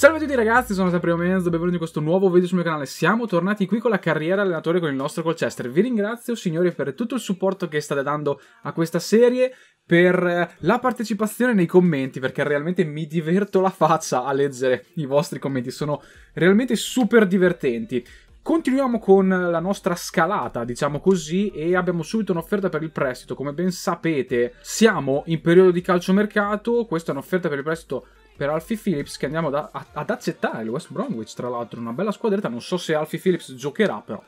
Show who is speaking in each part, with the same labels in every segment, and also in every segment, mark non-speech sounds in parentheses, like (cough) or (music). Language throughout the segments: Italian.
Speaker 1: Salve a tutti ragazzi, sono sempre Omenz, benvenuti in questo nuovo video sul mio canale. Siamo tornati qui con la carriera allenatore con il nostro Colchester. Vi ringrazio signori per tutto il supporto che state dando a questa serie, per eh, la partecipazione nei commenti, perché realmente mi diverto la faccia a leggere i vostri commenti, sono realmente super divertenti. Continuiamo con la nostra scalata, diciamo così, e abbiamo subito un'offerta per il prestito. Come ben sapete, siamo in periodo di calciomercato, questa è un'offerta per il prestito per Alfie Phillips che andiamo da, ad accettare il West Bromwich, tra l'altro, una bella squadretta, non so se Alfie Phillips giocherà però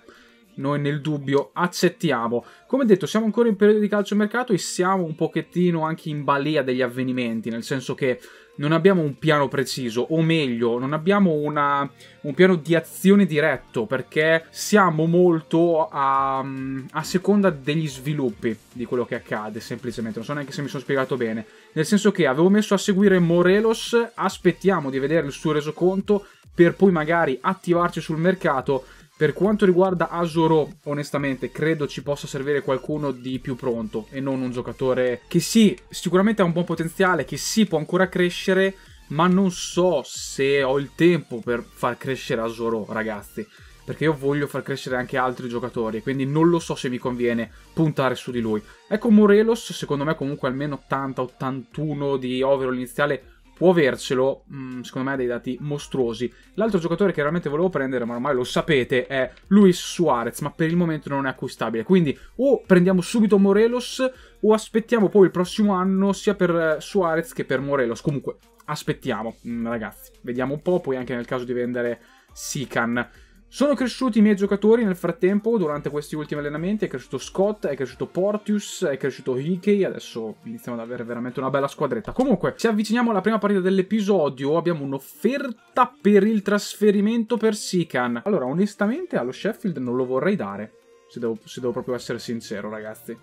Speaker 1: noi nel dubbio accettiamo. Come detto, siamo ancora in periodo di calciomercato e siamo un pochettino anche in balia degli avvenimenti, nel senso che non abbiamo un piano preciso, o meglio, non abbiamo una, un piano di azione diretto, perché siamo molto a, a, seconda degli sviluppi di quello che accade, semplicemente. Non so neanche se mi sono spiegato bene. Nel senso che avevo messo a seguire Morelos, aspettiamo di vedere il suo resoconto per poi magari attivarci sul mercato per quanto riguarda Azuro, onestamente, credo ci possa servire qualcuno di più pronto e non un giocatore che sì, sicuramente ha un buon potenziale, che sì, può ancora crescere, ma non so se ho il tempo per far crescere Azuro, ragazzi. Perché io voglio far crescere anche altri giocatori, quindi non lo so se mi conviene puntare su di lui. Ecco Morelos, secondo me comunque almeno 80-81 di overall iniziale può avercelo, mh, mm, secondo me, ha dei dati mostruosi. L'altro giocatore che veramente volevo prendere, ma ormai lo sapete, è Luis Suarez, ma per il momento non è acquistabile. Quindi o prendiamo subito Morelos o aspettiamo poi il prossimo anno sia per eh, Suarez che per Morelos. Comunque, aspettiamo, mh, mm, ragazzi. Vediamo un po', poi anche nel caso di vendere Sican. Sono cresciuti i miei giocatori nel frattempo, durante questi ultimi allenamenti, è cresciuto Scott, è cresciuto Portius, è cresciuto Hickey, adesso iniziamo ad avere veramente una bella squadretta. Comunque, ci avviciniamo alla prima partita dell'episodio, abbiamo un'offerta per il trasferimento per Sican. Allora, onestamente allo Sheffield non lo vorrei dare, se devo, se devo proprio essere sincero ragazzi.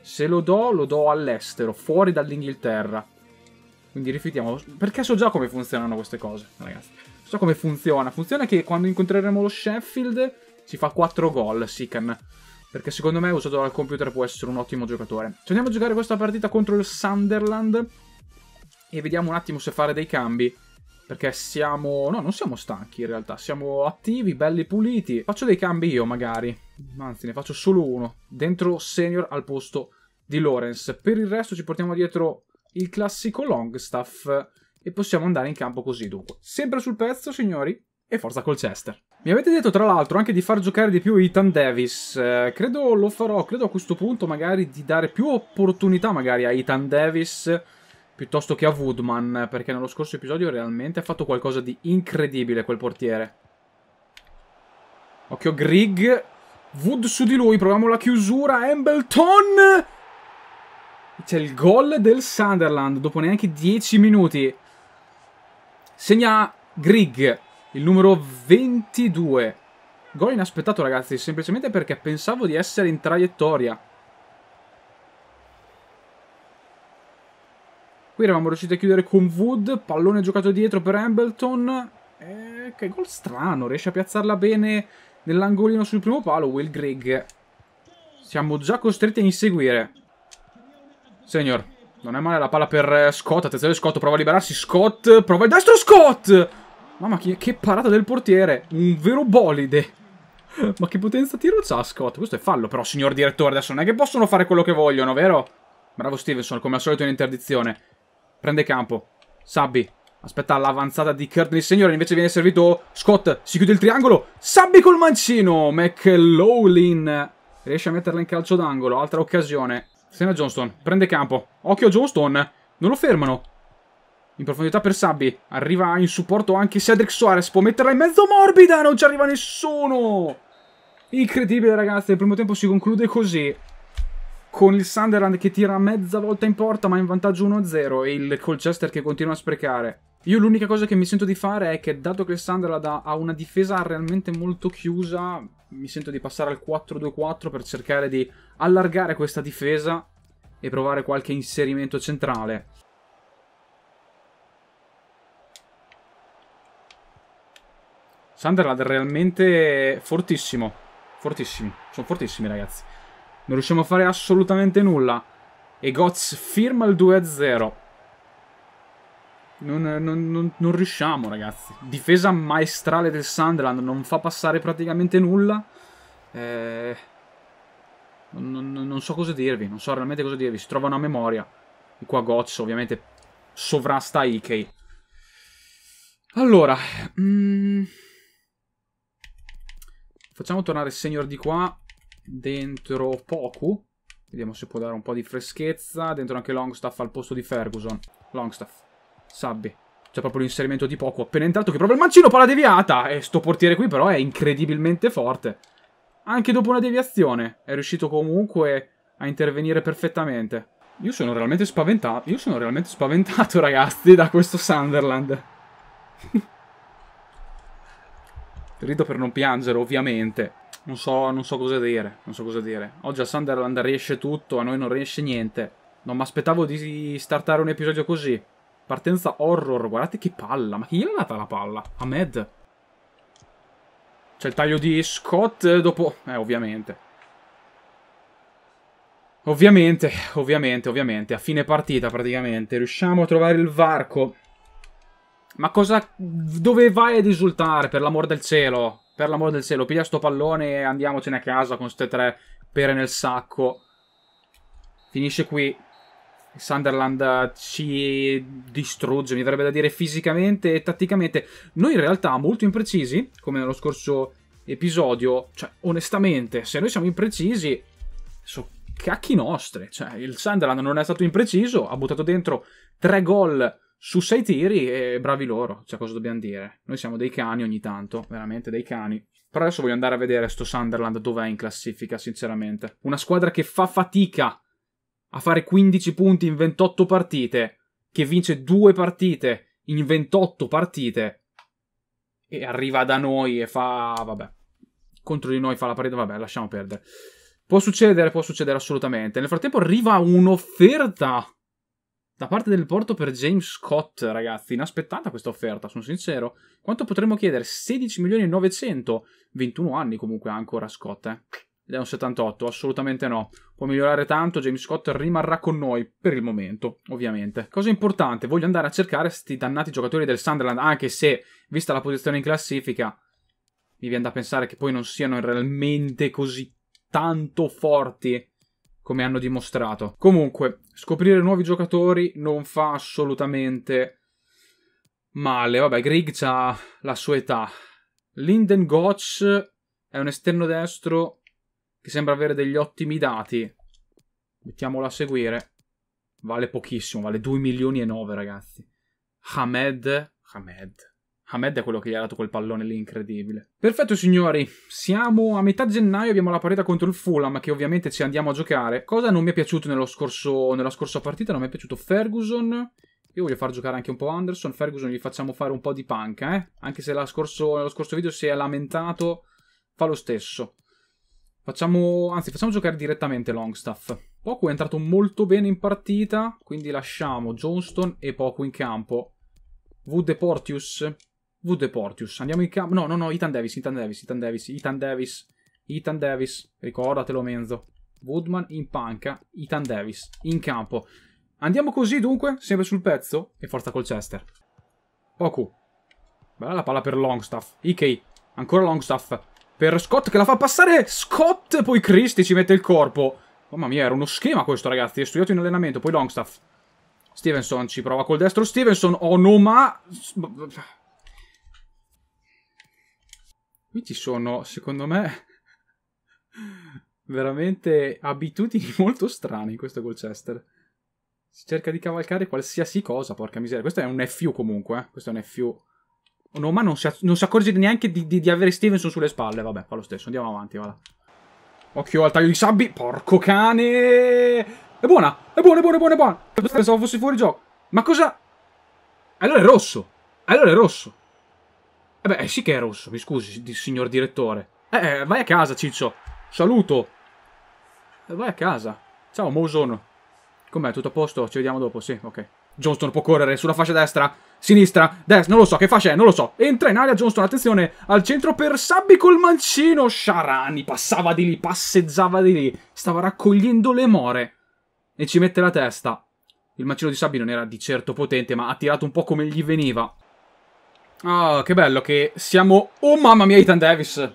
Speaker 1: Se lo do, lo do all'estero, fuori dall'Inghilterra. Quindi rifiutiamo. Perché so già come funzionano queste cose, ragazzi. So come funziona. Funziona che quando incontreremo lo Sheffield si fa 4 gol, Sikan. Perché secondo me, usato dal computer, può essere un ottimo giocatore. Ci andiamo a giocare questa partita contro il Sunderland. E vediamo un attimo se fare dei cambi. Perché siamo... No, non siamo stanchi in realtà. Siamo attivi, belli puliti. Faccio dei cambi io, magari. Anzi, ne faccio solo uno. Dentro Senior al posto di Lawrence. Per il resto ci portiamo dietro il classico Longstaff e possiamo andare in campo così dunque. Sempre sul pezzo, signori, e forza Colchester. Mi avete detto tra l'altro anche di far giocare di più Ethan Davis, eh, credo lo farò, credo a questo punto magari di dare più opportunità magari a Ethan Davis piuttosto che a Woodman, perché nello scorso episodio realmente ha fatto qualcosa di incredibile quel portiere. Occhio Grig, Wood su di lui, proviamo la chiusura, Embleton! C'è il gol del Sunderland dopo neanche 10 minuti. Segna Grig, il numero 22. Gol inaspettato ragazzi, semplicemente perché pensavo di essere in traiettoria. Qui eravamo riusciti a chiudere con Wood, pallone giocato dietro per Hambleton. Eh, che gol strano, riesce a piazzarla bene nell'angolino sul primo palo Will Grig. Siamo già costretti a inseguire. Senior. Non è male la palla per eh, Scott. Attenzione Scott, prova a liberarsi. Scott, prova il destro Scott! Mamma mia, che parata del portiere. Un vero bolide. (laughs) Ma che potenza tiro c'ha Scott? Questo è fallo però, signor direttore. Adesso non è che possono fare quello che vogliono, vero? Bravo Stevenson, come al solito in interdizione. Prende campo. Sabbi. Aspetta l'avanzata di Curtin il signore, invece viene servito Scott, si chiude il triangolo, Sabbi col mancino, McLaughlin riesce a metterla in calcio d'angolo, altra occasione. Se ne Johnston. Prende campo. Occhio a Johnston. Non lo fermano. In profondità per Sabbi. Arriva in supporto anche Cedric Suarez. Può metterla in mezzo morbida. Non ci arriva nessuno. Incredibile ragazzi. Il primo tempo si conclude così. Con il Sunderland che tira mezza volta in porta ma in vantaggio 1-0. E il Colchester che continua a sprecare. Io l'unica cosa che mi sento di fare è che dato che il Sunderland ha una difesa realmente molto chiusa, mi sento di passare al 4-2-4 per cercare di allargare questa difesa e provare qualche inserimento centrale. Sunderland realmente fortissimo. Fortissimi. Sono fortissimi, ragazzi. Non riusciamo a fare assolutamente nulla. E Goz firma il 2-0. Non, non, non, non, riusciamo, ragazzi. Difesa maestrale del Sunderland. Non fa passare praticamente nulla. Eh... Non, non, so cosa dirvi, non so realmente cosa dirvi. Si trova una memoria. E qua Goz ovviamente sovrasta Ikei. Allora, mm, facciamo tornare il signor di qua dentro Poku. Vediamo se può dare un po' di freschezza. Dentro anche Longstaff al posto di Ferguson. Longstaff, Sabbi. C'è proprio l'inserimento di Poku appena entrato che proprio il mancino palla deviata. E sto portiere qui però è incredibilmente forte. Anche dopo una deviazione è riuscito comunque a intervenire perfettamente. Io sono realmente spaventato, io sono realmente spaventato (laughs) ragazzi da questo Sunderland. (laughs) Rido per non piangere ovviamente. Non so, non so cosa dire, non so cosa dire. Oggi a Sunderland riesce tutto, a noi non riesce niente. Non mi aspettavo di startare un episodio così. Partenza horror, guardate che palla, ma chi gli è andata la palla? Ahmed? C'è il taglio di Scott eh, dopo... Eh, ovviamente. Ovviamente, ovviamente, ovviamente. A fine partita, praticamente. Riusciamo a trovare il varco. Ma cosa... Dove vai ad esultare, per l'amor del cielo? Per l'amor del cielo. Piglia sto pallone e andiamocene a casa con queste tre pere nel sacco. Finisce qui. Sunderland eh, ci distrugge, mi verrebbe da dire fisicamente e tatticamente. Noi in realtà molto imprecisi, come nello scorso episodio, cioè onestamente, se noi siamo imprecisi, so cacchi nostri. Cioè, il Sunderland non è stato impreciso, ha buttato dentro tre gol su sei tiri e bravi loro. Cioè, cosa dobbiamo dire? Noi siamo dei cani ogni tanto, veramente dei cani. Però adesso voglio andare a vedere sto Sunderland dov'è in classifica, sinceramente. Una squadra che fa fatica a fare 15 punti in 28 partite, che vince due partite in 28 partite, e arriva da noi e fa, vabbè, contro di noi fa la parete, vabbè, lasciamo perdere. Può succedere, può succedere assolutamente. Nel frattempo arriva un'offerta da parte del Porto per James Scott, ragazzi. Inaspettata questa offerta, sono sincero. Quanto potremmo chiedere? 16 milioni e 900. 21 anni comunque ancora Scott, eh ed è un 78, assolutamente no. Può migliorare tanto, James Scott rimarrà con noi per il momento, ovviamente. Cosa importante, voglio andare a cercare questi dannati giocatori del Sunderland, anche se, vista la posizione in classifica, mi viene da pensare che poi non siano realmente così tanto forti come hanno dimostrato. Comunque, scoprire nuovi giocatori non fa assolutamente male. Vabbè, Grigg ha la sua età. Linden Gotch è un esterno destro che sembra avere degli ottimi dati. Mettiamolo a seguire. Vale pochissimo, vale 2 milioni e 9, ragazzi. Hamed. Hamed. Hamed è quello che gli ha dato quel pallone lì incredibile. Perfetto signori, siamo a metà gennaio, abbiamo la partita contro il Fulham che ovviamente ci andiamo a giocare. Cosa non mi è piaciuto scorso, nella scorsa partita? Non mi è piaciuto Ferguson, io voglio far giocare anche un po' Anderson. Ferguson gli facciamo fare un po' di panca, eh? Anche se scorso, nello scorso video si è lamentato, fa lo stesso. Facciamo, anzi, facciamo giocare direttamente Longstaff. Poku è entrato molto bene in partita, quindi lasciamo Johnston e Poku in campo. V Deportius. V Deportius. Andiamo in campo. No, no, no, Ethan Davis, Ethan Davis, Ethan Davis, Ethan Davis, Ethan Davis. Ricordatelo, Menzo. Woodman in panca, Ethan Davis in campo. Andiamo così dunque, sempre sul pezzo e forza col Chester. Poku. Bella la palla per Longstaff. Ikei. Ancora Longstaff per Scott che la fa passare Scott, poi Christie ci mette il corpo. Mamma mia, era uno schema questo ragazzi, è studiato in allenamento, poi Longstaff. Stevenson ci prova col destro, Stevenson, oh no ma... Qui ci sono, secondo me, veramente abitudini molto strane in questo Colchester. Si cerca di cavalcare qualsiasi cosa, porca miseria. Questo è un FU comunque, eh. questo è un FU No, ma non si, non si accorge neanche di, di, di, avere Stevenson sulle spalle. Vabbè, fa lo stesso. Andiamo avanti, va là. Occhio al taglio di Sabbi. Porco cane. È buona, è buona, è buona, è buona, è buona. Pensavo fosse fuori gioco. Ma cosa... Allora è rosso. Allora è rosso. Eh beh, eh, sì che è rosso, mi scusi, signor direttore. Eh, eh, vai a casa, Ciccio. Saluto. Eh, vai a casa. Ciao, Moson. Com'è, tutto a posto? Ci vediamo dopo, sì, ok. Johnston può correre sulla fascia destra sinistra, destra, non lo so, che fascia è, non lo so. Entra in area Johnston, attenzione, al centro per Sabbi col mancino. Sciarani passava di lì, passeggiava di lì, stava raccogliendo le more. E ci mette la testa. Il mancino di Sabbi non era di certo potente, ma ha tirato un po' come gli veniva. Ah, che bello che siamo... Oh mamma mia, Ethan Davis!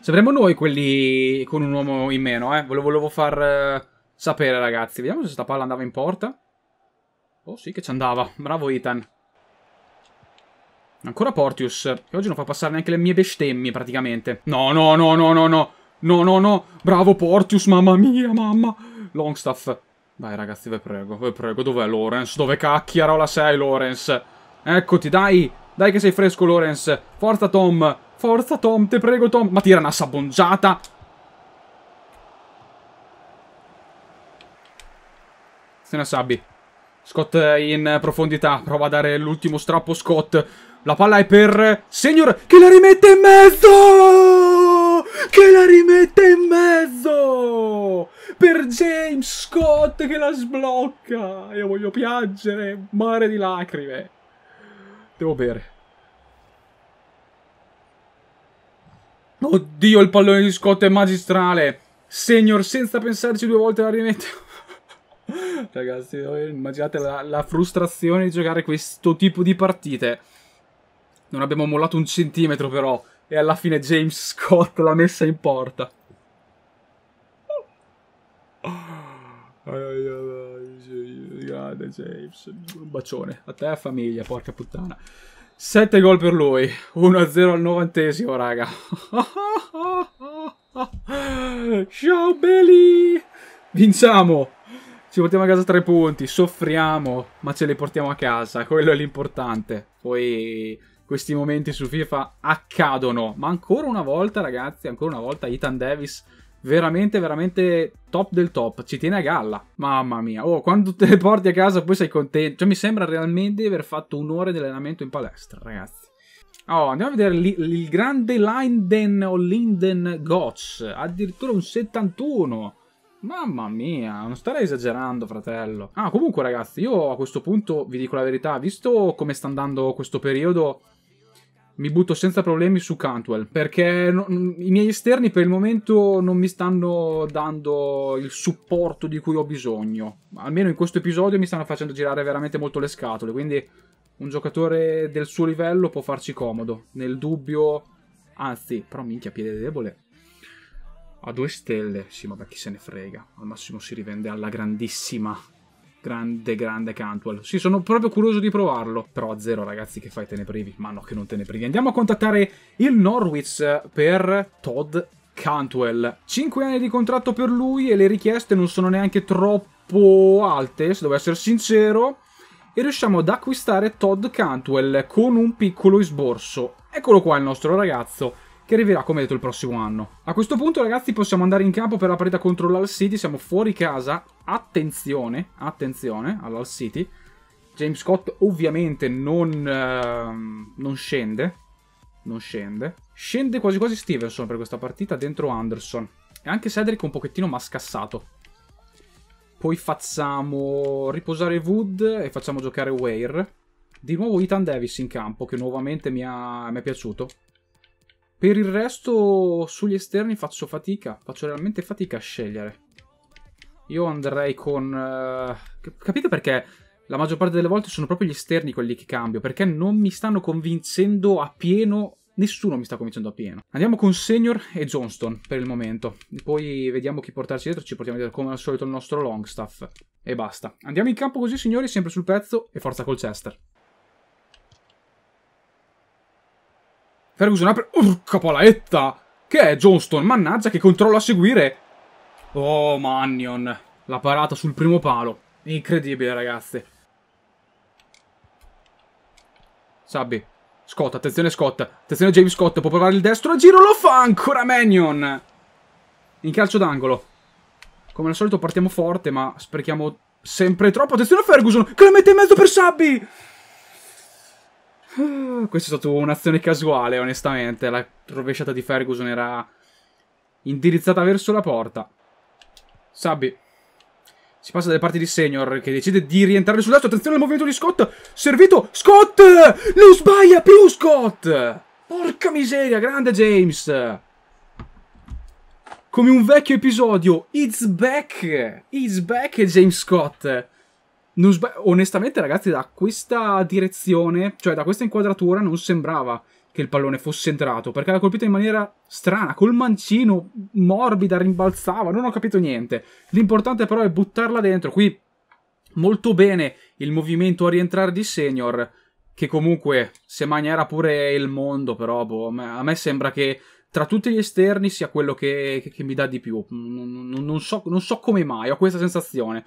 Speaker 1: Saremo noi quelli con un uomo in meno, eh. Ve lo volevo far eh, sapere, ragazzi. Vediamo se sta palla andava in porta. Oh sì che ci andava. Bravo Ethan. Ancora Portius, E oggi non fa passare neanche le mie bestemmie praticamente. No, no, no, no, no, no. No, no, no. Bravo Portius, mamma mia, mamma. Longstaff. Dai ragazzi, ve prego, ve prego. Dov'è Lorenz? Dove cacchiarola sei, Lorenz? Eccoti, dai. Dai che sei fresco, Lorenz. Forza, Tom. Forza, Tom. Te prego, Tom. Ma tira una sabongiata. Se ne sabbi. Scott in profondità, prova a dare l'ultimo strappo Scott. La palla è per Senior che la rimette in mezzo! Che la rimette in mezzo! Per James Scott che la sblocca! Io voglio piangere, mare di lacrime. Devo bere. Oddio, il pallone di Scott è magistrale. Senior senza pensarci due volte la rimette. Ragazzi, immaginate la, la frustrazione di giocare questo tipo di partite. Non abbiamo mollato un centimetro però. E alla fine James Scott l'ha messa in porta. Grande James. Un bacione. A te famiglia, porca puttana. 7 gol per lui. 1-0 al novantesimo, raga. (laughs) Ciao belli! Vinciamo! Ci portiamo a casa tre punti, soffriamo, ma ce li portiamo a casa, quello è l'importante. Poi questi momenti su FIFA accadono, ma ancora una volta ragazzi, ancora una volta Ethan Davis veramente, veramente top del top. Ci tiene a galla. Mamma mia. Oh, quando te le porti a casa poi sei contento. Cioè, mi sembra realmente di aver fatto un'ora di allenamento in palestra, ragazzi. Oh, andiamo a vedere il grande Linden o Linden Gotch. Addirittura un 71. Mamma mia, non starei esagerando, fratello. Ah, comunque, ragazzi, io a questo punto vi dico la verità, visto come sta andando questo periodo, mi butto senza problemi su Cantwell perché i miei esterni per il momento non mi stanno dando il supporto di cui ho bisogno. Almeno in questo episodio mi stanno facendo girare veramente molto le scatole, quindi un giocatore del suo livello può farci comodo. Nel dubbio, anzi, però minchia piede debole. A due stelle, sì, vabbè, chi se ne frega. Al massimo si rivende alla grandissima grande, grande Cantwell. Sì, sono proprio curioso di provarlo. Però a zero, ragazzi, che fai te ne privi? Ma no, che non te ne privi. Andiamo a contattare il Norwich per Todd Cantwell. Cinque anni di contratto per lui e le richieste non sono neanche troppo alte, se devo essere sincero. E riusciamo ad acquistare Todd Cantwell con un piccolo sborso. Eccolo qua il nostro ragazzo che arriverà, come detto, il prossimo anno. A questo punto, ragazzi, possiamo andare in campo per la partita contro l'Al City. Siamo fuori casa. Attenzione, attenzione all'Al City. James Scott ovviamente non, eh, non scende. Non scende. Scende quasi quasi Stevenson per questa partita dentro Anderson. E anche Cedric un pochettino ma scassato. Poi facciamo riposare Wood e facciamo giocare Ware. Di nuovo Ethan Davis in campo, che nuovamente mi, ha, mi è piaciuto. Per il resto sugli esterni faccio fatica, faccio realmente fatica a scegliere. Io andrei con... Uh, capite perché la maggior parte delle volte sono proprio gli esterni quelli che cambio, perché non mi stanno convincendo a pieno, nessuno mi sta convincendo a pieno. Andiamo con Senior e Johnston per il momento, poi vediamo chi portarci dietro, ci portiamo dietro come al solito il nostro Longstaff e basta. Andiamo in campo così signori, sempre sul pezzo e forza col Chester. Ferguson apre... Urca palaetta! Che è Johnston? Mannaggia che controllo a seguire! Oh, Mannion! La parata sul primo palo. Incredibile, ragazzi. Sabbi. Scott, attenzione Scott. Attenzione James Scott, può provare il destro a giro, lo fa ancora Mannion! In calcio d'angolo. Come al solito partiamo forte, ma sprechiamo sempre troppo. Attenzione a Ferguson, che la mette in mezzo per Sabbi! Ah, questa è stata un'azione casuale, onestamente. La rovesciata di Ferguson era indirizzata verso la porta. Sabbi. Si passa dalle parti di Senior che decide di rientrare sul sull'asso. Attenzione al movimento di Scott. Servito. Scott! Non sbaglia più Scott! Porca miseria, grande James! Come un vecchio episodio. It's back! It's back James Scott! Sba- onestamente, ragazzi, da questa direzione, cioè da questa inquadratura, non sembrava che il pallone fosse entrato perché l'ha colpito in maniera strana, col mancino morbida, rimbalzava. Non ho capito niente. L'importante, però, è buttarla dentro. Qui molto bene il movimento a rientrare di Senior. Che comunque se maniera pure il mondo, però boh, a me sembra che tra tutti gli esterni sia quello che, che, che mi dà di più. Non, non, non, so, non so come mai, ho questa sensazione.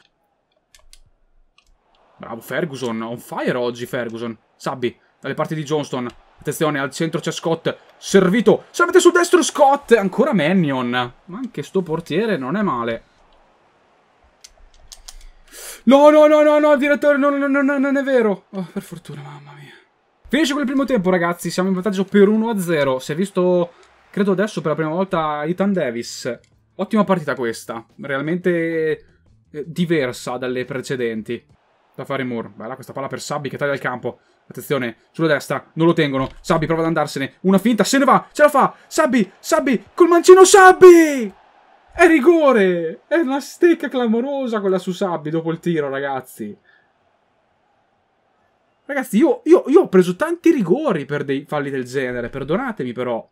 Speaker 1: Bravo Ferguson, on fire oggi Ferguson. Sabbi, dalle parti di Johnston. Attenzione, al centro c'è Scott. Servito, servete sul destro Scott. Ancora Mannion. Ma anche sto portiere non è male. No, no, no, no, no, direttore, no, no, no, no, non è vero. Oh, per fortuna, mamma mia. Finisce quel primo tempo, ragazzi. Siamo in vantaggio per 1-0. Si è visto, credo adesso, per la prima volta Ethan Davis. Ottima partita questa. Realmente eh, diversa dalle precedenti da fare Moore. Bella questa palla per Sabbi che taglia il campo. Attenzione, sulla destra, non lo tengono. Sabbi prova ad andarsene. Una finta, se ne va, ce la fa. Sabbi, Sabbi, col mancino Sabbi! È rigore! È una stecca clamorosa quella su Sabbi dopo il tiro, ragazzi. Ragazzi, io, io, io ho preso tanti rigori per dei falli del genere, perdonatemi però.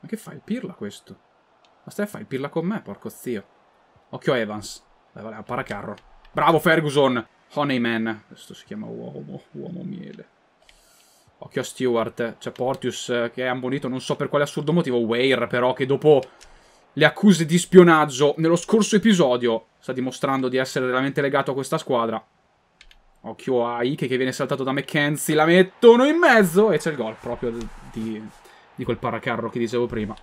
Speaker 1: Ma che fa il pirla questo? Ma stai a fare il pirla con me, porco zio. Occhio a Evans. Dai, vale, paracarro. Bravo Ferguson. Honeyman. Questo si chiama uomo, uomo miele. Occhio a Stewart. C'è Portius eh, che è ammonito, non so per quale assurdo motivo. Ware, però che dopo le accuse di spionaggio nello scorso episodio sta dimostrando di essere veramente legato a questa squadra. Occhio a Ike che viene saltato da McKenzie, la mettono in mezzo e c'è il gol proprio di, di quel paracarro che dicevo prima.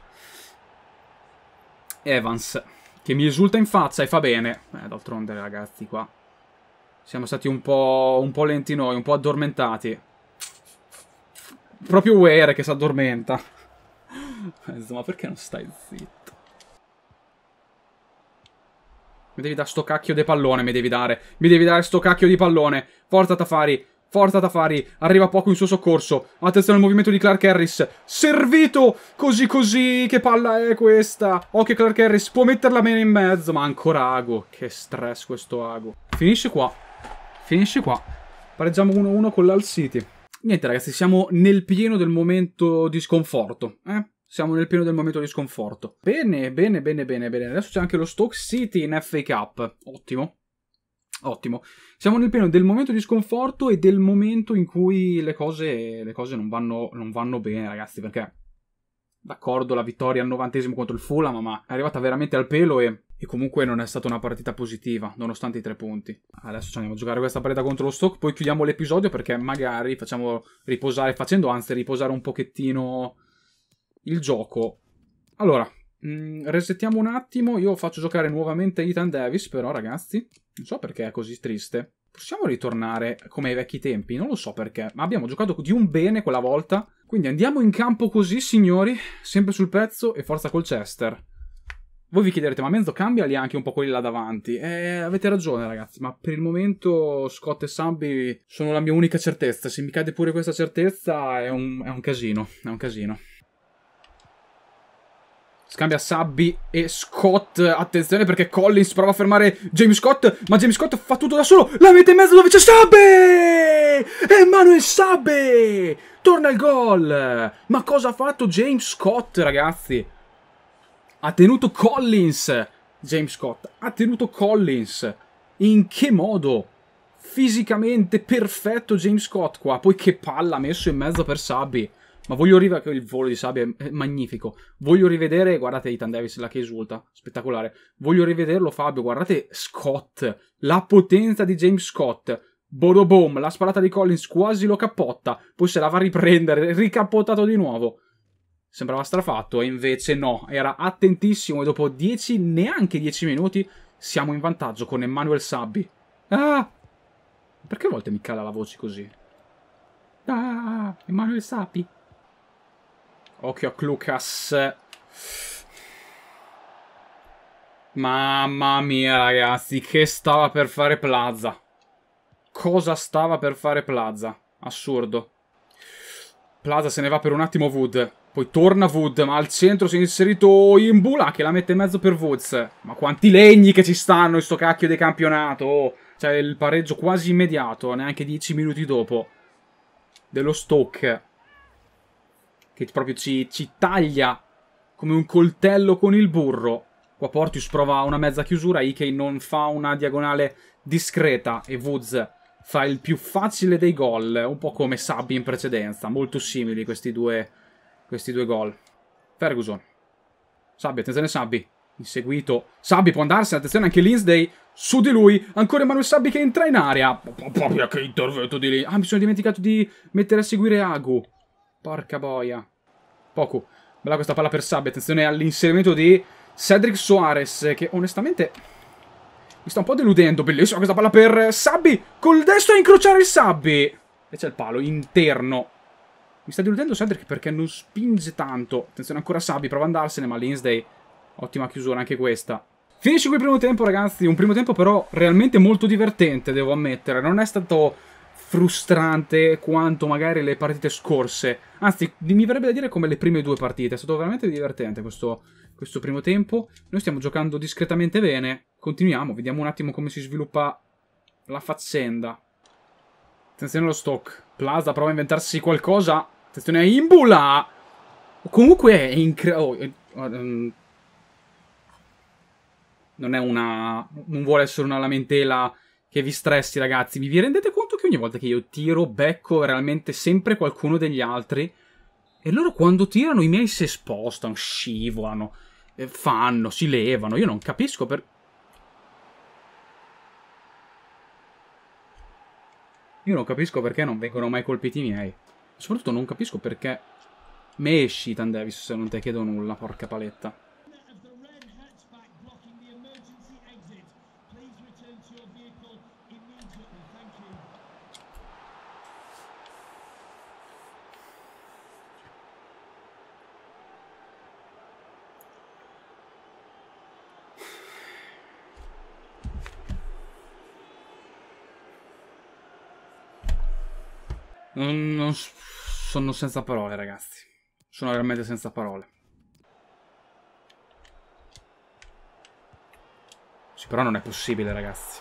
Speaker 1: Evans. Che mi esulta in faccia e fa bene. Eh, d'altronde, ragazzi, qua. Siamo stati un po', un po' lenti noi, un po' addormentati. Proprio Were che si addormenta. (laughs) Ma perché non stai zitto? Mi devi dare sto cacchio di pallone, mi devi dare. Mi devi dare sto cacchio di pallone. Forza, Tafari. Forza Tafari, arriva poco in suo soccorso. Attenzione al movimento di Clark Harris. Servito! Così così, che palla è questa? Ok, oh, Clark Harris, può metterla meno in mezzo. Ma ancora Ago, che stress questo Ago. Finisce qua. Finisce qua. Pareggiamo 1-1 con l'Al City. Niente ragazzi, siamo nel pieno del momento di sconforto. Eh? siamo nel pieno del momento di sconforto. Bene, bene, bene, bene, bene. Adesso c'è anche lo Stoke City in FA Cup. Ottimo. Ottimo. Siamo nel pieno del momento di sconforto e del momento in cui le cose, le cose non, vanno, non, vanno, bene, ragazzi, perché d'accordo la vittoria al novantesimo contro il Fulham, ma è arrivata veramente al pelo e, e, comunque non è stata una partita positiva, nonostante i tre punti. Adesso ci andiamo a giocare questa partita contro lo Stoke, poi chiudiamo l'episodio perché magari facciamo riposare, facendo anzi riposare un pochettino il gioco. Allora, mh, mm, resettiamo un attimo, io faccio giocare nuovamente Ethan Davis però, ragazzi non so perché è così triste. Possiamo ritornare come ai vecchi tempi? Non lo so perché, ma abbiamo giocato di un bene quella volta. Quindi andiamo in campo così, signori. Sempre sul pezzo e forza col Chester. Voi vi chiederete, ma Menzo cambia lì anche un po' quelli là davanti? Eh, avete ragione ragazzi, ma per il momento Scott e Sambi sono la mia unica certezza. Se mi cade pure questa certezza è un, è un casino, è un casino. Scambia Sabbi e Scott. Attenzione perché Collins prova a fermare James Scott. Ma James Scott fa tutto da solo. La mette in mezzo dove c'è Sabbe! Emanuel Sabbe! Torna il gol! Ma cosa ha fatto James Scott, ragazzi? Ha tenuto Collins. James Scott. Ha tenuto Collins. In che modo? Fisicamente perfetto James Scott qua. Poi che palla ha messo in mezzo per Sabbi. Ma voglio rivedere il volo di sabbia è magnifico. Voglio rivedere, guardate Ethan Davis la che esulta, spettacolare. Voglio rivederlo Fabio, guardate Scott, la potenza di James Scott. Borobom, la sparata di Collins quasi lo cappotta, poi se la va a riprendere, ricappottato di nuovo. Sembrava strafatto e invece no, era attentissimo e dopo 10, neanche 10 minuti siamo in vantaggio con Emmanuel Sabbi. Ah! Perché a volte mi cala la voce così? Ah, Emmanuel Sabbi. Occhio a Clucas. Mamma mia, ragazzi, che stava per fare Plaza. Cosa stava per fare Plaza? Assurdo. Plaza se ne va per un attimo Wood. Poi torna Wood, ma al centro si è inserito Imbula che la mette in mezzo per Woods. Ma quanti legni che ci stanno in sto cacchio di campionato! Oh, cioè il pareggio quasi immediato, neanche dieci minuti dopo. Dello Stoke che proprio ci, ci taglia come un coltello con il burro. Qua Portius prova una mezza chiusura, Ikei non fa una diagonale discreta e Woods fa il più facile dei gol, un po' come Sabbi in precedenza, molto simili questi due, questi due gol. Ferguson, Sabbi, attenzione Sabbi, inseguito, Sabbi può andarsene, attenzione anche Lindsday, su di lui, ancora Emanuele Sabbi che entra in aria, proprio che intervento di lì, ah mi sono dimenticato di mettere a seguire Agu, porca boia. Poco. Bella questa palla per Sabbi. Attenzione all'inserimento di Cedric Soares. che onestamente mi sta un po' deludendo. Bellissima questa palla per Sabbi. Col destro a incrociare il Sabbi. E c'è il palo interno. Mi sta deludendo Cedric perché non spinge tanto. Attenzione ancora Sabbi. prova ad andarsene, ma Lindsday, ottima chiusura anche questa. Finisce qui il primo tempo, ragazzi. Un primo tempo però realmente molto divertente, devo ammettere. Non è stato frustrante quanto magari le partite scorse. Anzi, mi verrebbe da dire come le prime due partite. È stato veramente divertente questo, questo primo tempo. Noi stiamo giocando discretamente bene. Continuiamo, vediamo un attimo come si sviluppa la faccenda. Attenzione allo stock. Plaza prova a inventarsi qualcosa. Attenzione a Imbula! Comunque è incredibile. Oh, eh, ehm, non è una... Non vuole essere una lamentela che vi stressi, ragazzi. Vi, rendete conto che ogni volta che io tiro, becco realmente sempre qualcuno degli altri? E loro quando tirano i miei si spostano, scivolano, eh, fanno, si levano. Io non capisco per... Io non capisco perché non vengono mai colpiti i miei. Soprattutto non capisco perché... Me esci, Tandevis, se non ti chiedo nulla, porca paletta. Non, non, sono senza parole, ragazzi. Sono veramente senza parole. Sì, però non è possibile, ragazzi.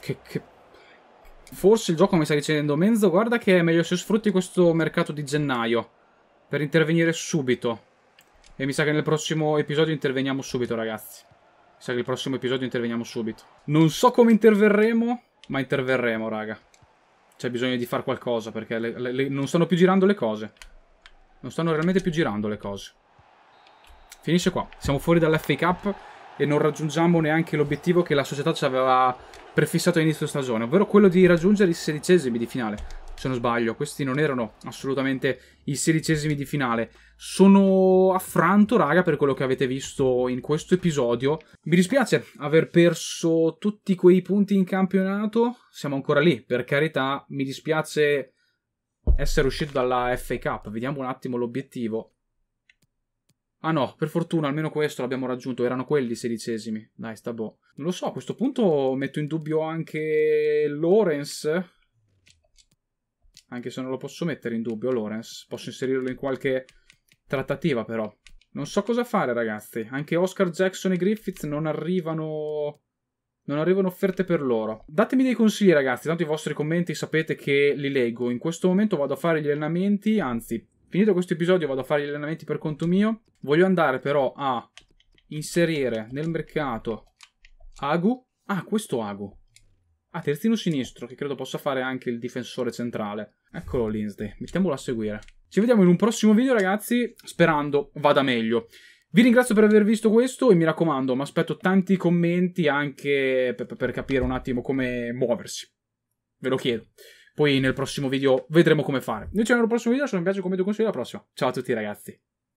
Speaker 1: Che, che... Forse il gioco mi sta dicendo Menzo, guarda che è meglio se sfrutti questo mercato di gennaio per intervenire subito. E mi sa che nel prossimo episodio interveniamo subito, ragazzi. Mi sa che nel prossimo episodio interveniamo subito. Non so come interverremo, ma interverremo, raga. C'è bisogno di fare qualcosa, perché le, le, le, non stanno più girando le cose. Non stanno realmente più girando le cose. Finisce qua. Siamo fuori dall'FA Cup e non raggiungiamo neanche l'obiettivo che la società ci aveva prefissato all'inizio stagione, ovvero quello di raggiungere i sedicesimi di finale se non sbaglio. Questi non erano assolutamente i sedicesimi di finale. Sono affranto, raga, per quello che avete visto in questo episodio. Mi dispiace aver perso tutti quei punti in campionato. Siamo ancora lì, per carità. Mi dispiace essere uscito dalla FA Cup. Vediamo un attimo l'obiettivo. Ah no, per fortuna almeno questo l'abbiamo raggiunto, erano quelli i sedicesimi. Dai, sta boh. Non lo so, a questo punto metto in dubbio anche Lawrence, anche se non lo posso mettere in dubbio, Lawrence. Posso inserirlo in qualche trattativa, però. Non so cosa fare, ragazzi. Anche Oscar Jackson e Griffiths non arrivano... Non arrivano offerte per loro. Datemi dei consigli, ragazzi. Tanto i vostri commenti sapete che li leggo. In questo momento vado a fare gli allenamenti. Anzi, finito questo episodio vado a fare gli allenamenti per conto mio. Voglio andare però a inserire nel mercato Agu. Ah, questo Agu. Ah, terzino sinistro, che credo possa fare anche il difensore centrale. Eccolo Lindsay, mettiamolo a seguire. Ci vediamo in un prossimo video ragazzi, sperando vada meglio. Vi ringrazio per aver visto questo e mi raccomando, mi aspetto tanti commenti anche per, per capire un attimo come muoversi. Ve lo chiedo. Poi nel prossimo video vedremo come fare. Noi ci vediamo nel prossimo video, se non vi piace commento e consiglio, alla prossima. Ciao a tutti ragazzi.